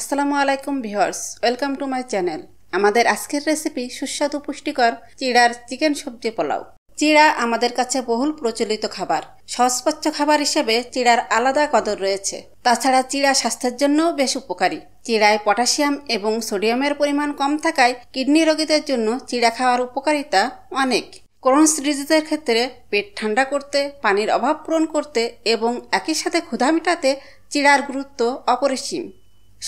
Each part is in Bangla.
আসসালামু আলাইকুম viewers welcome to my channel আমাদের আজকের রেসিপি সুস্বাদু পুষ্টিকর চিড়ার চিকেন সবজি পোলাও চিড়া আমাদের কাছে বহুল প্রচলিত খাবার সহজপাচ্য খাবার হিসেবে চিড়ার আলাদা কদর রয়েছে তাছাড়া চিড়া স্বাস্থ্যের জন্যও বেশ উপকারী চিড়ায় পটাশিয়াম এবং সোডিয়ামের পরিমাণ কম থাকায় কিডনি রোগীদের জন্য চিড়া খাওয়ার উপকারিতা অনেক ক্রোনস ডিজিজের ক্ষেত্রে পেট ঠান্ডা করতে পানির অভাব পূরণ করতে এবং একই সাথে ক্ষুধা মেটাতে চিড়ার গুরুত্ব অপরিসীম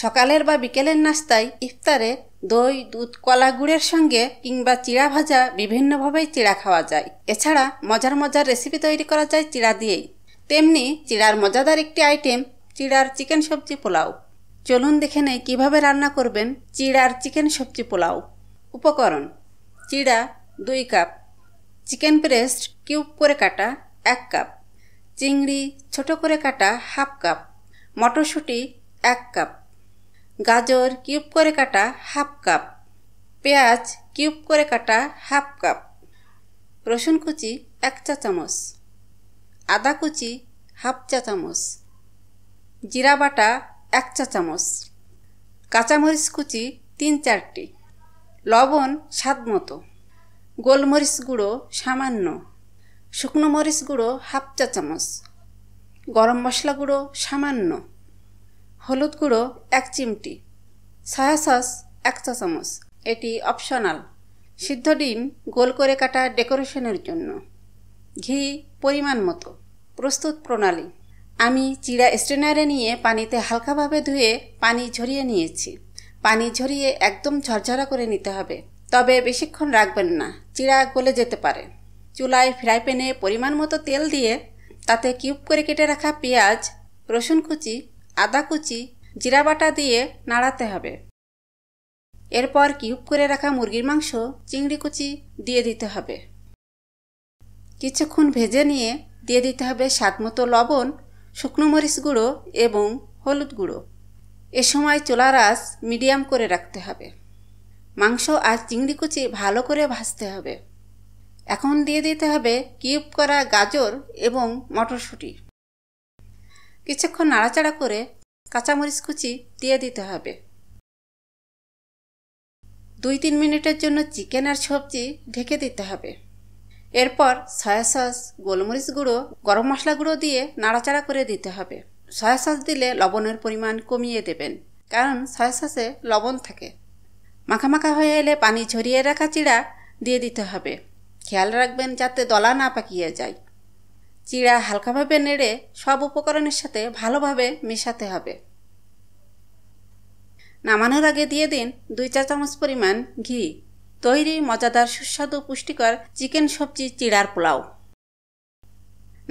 সকালের বা বিকেলের নাস্তায় ইফতারে দই দুধ কলা গুড়ের সঙ্গে কিংবা চিড়া ভাজা বিভিন্নভাবেই চিড়া খাওয়া যায় এছাড়া মজার মজার রেসিপি তৈরি করা যায় চিড়া দিয়েই তেমনি চিড়ার মজাদার একটি আইটেম চিড়ার চিকেন সবজি পোলাও চলুন দেখে নেই কীভাবে রান্না করবেন চিড়ার চিকেন সবজি পোলাও উপকরণ চিড়া দুই কাপ চিকেন ব্রেস্ট কিউব করে কাটা এক কাপ চিংড়ি ছোট করে কাটা হাফ কাপ মটরশুঁটি এক কাপ গাজর কিউব করে কাটা হাফ কাপ পেঁয়াজ কিউব করে কাটা হাফ কাপ রসুন কুচি এক চা চামচ আদা কুচি হাফ চা চামচ জিরা বাটা এক চা চামচ কাঁচামরিচ কুচি তিন চারটি লবণ স্বাদ মতো গোলমরিচ গুঁড়ো সামান্য শুকনো মরিচ গুঁড়ো হাফ চা চামচ গরম মশলা গুঁড়ো সামান্য হলুদ গুঁড়ো এক চিমটি সয়া সস এক চা চামচ এটি অপশনাল সিদ্ধ ডিম গোল করে কাটা ডেকোরেশনের জন্য ঘি পরিমাণ মতো প্রস্তুত প্রণালী আমি চিড়া স্ট্রেনারে নিয়ে পানিতে হালকাভাবে ধুয়ে পানি ঝরিয়ে নিয়েছি পানি ঝরিয়ে একদম ঝরঝরা করে নিতে হবে তবে বেশিক্ষণ রাখবেন না চিড়া গলে যেতে পারে চুলায় ফ্রাই প্যানে পরিমাণ মতো তেল দিয়ে তাতে কিউব করে কেটে রাখা পেঁয়াজ রসুন কুচি আদা কুচি জিরা বাটা দিয়ে নাড়াতে হবে এরপর কিউব করে রাখা মুরগির মাংস চিংড়ি কুচি দিয়ে দিতে হবে কিছুক্ষণ ভেজে নিয়ে দিয়ে দিতে হবে স্বাদমতো লবণ শুকনো মরিচ গুঁড়ো এবং হলুদ গুঁড়ো এ সময় চোলার আঁচ মিডিয়াম করে রাখতে হবে মাংস আর চিংড়ি কুচি ভালো করে ভাজতে হবে এখন দিয়ে দিতে হবে কিউব করা গাজর এবং মটরশুঁটি কিছুক্ষণ নাড়াচাড়া করে কাঁচামরিচ কুচি দিয়ে দিতে হবে দুই তিন মিনিটের জন্য চিকেন আর সবজি ঢেকে দিতে হবে এরপর সয়া সস গোলমরিচ গুঁড়ো গরম মশলা গুঁড়ো দিয়ে নাড়াচাড়া করে দিতে হবে সয়া সস দিলে লবণের পরিমাণ কমিয়ে দেবেন কারণ সয়া সসে লবণ থাকে মাখামাখা হয়ে এলে পানি ঝরিয়ে রাখা চিড়া দিয়ে দিতে হবে খেয়াল রাখবেন যাতে দলা না পাকিয়ে যায় চিড়া হালকাভাবে নেড়ে সব উপকরণের সাথে ভালোভাবে মেশাতে হবে নামানোর আগে দিয়ে দিন দুই চা চামচ পরিমাণ ঘি তৈরি মজাদার সুস্বাদু পুষ্টিকর চিকেন সবজি চিড়ার পোলাও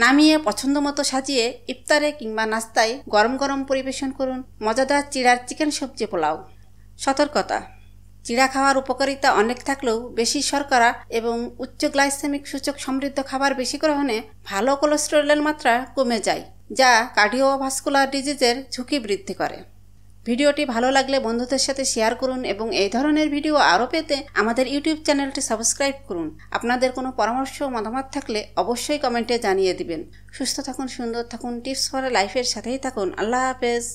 নামিয়ে পছন্দ মতো সাজিয়ে ইফতারে কিংবা নাস্তায় গরম গরম পরিবেশন করুন মজাদার চিড়ার চিকেন সবজি পোলাও সতর্কতা চিড়া খাওয়ার উপকারিতা অনেক থাকলেও বেশি শর্করা এবং উচ্চ গ্লাইসেমিক সূচক সমৃদ্ধ খাবার বেশি গ্রহণে ভালো কোলেস্টেরলের মাত্রা কমে যায় যা কার্ডিওভাস্কুলার ডিজিজের ঝুঁকি বৃদ্ধি করে ভিডিওটি ভালো লাগলে বন্ধুদের সাথে শেয়ার করুন এবং এই ধরনের ভিডিও আরও পেতে আমাদের ইউটিউব চ্যানেলটি সাবস্ক্রাইব করুন আপনাদের কোনো পরামর্শ মতামত থাকলে অবশ্যই কমেন্টে জানিয়ে দিবেন সুস্থ থাকুন সুন্দর থাকুন টিপস ফর লাইফের সাথেই থাকুন আল্লাহ হাফেজ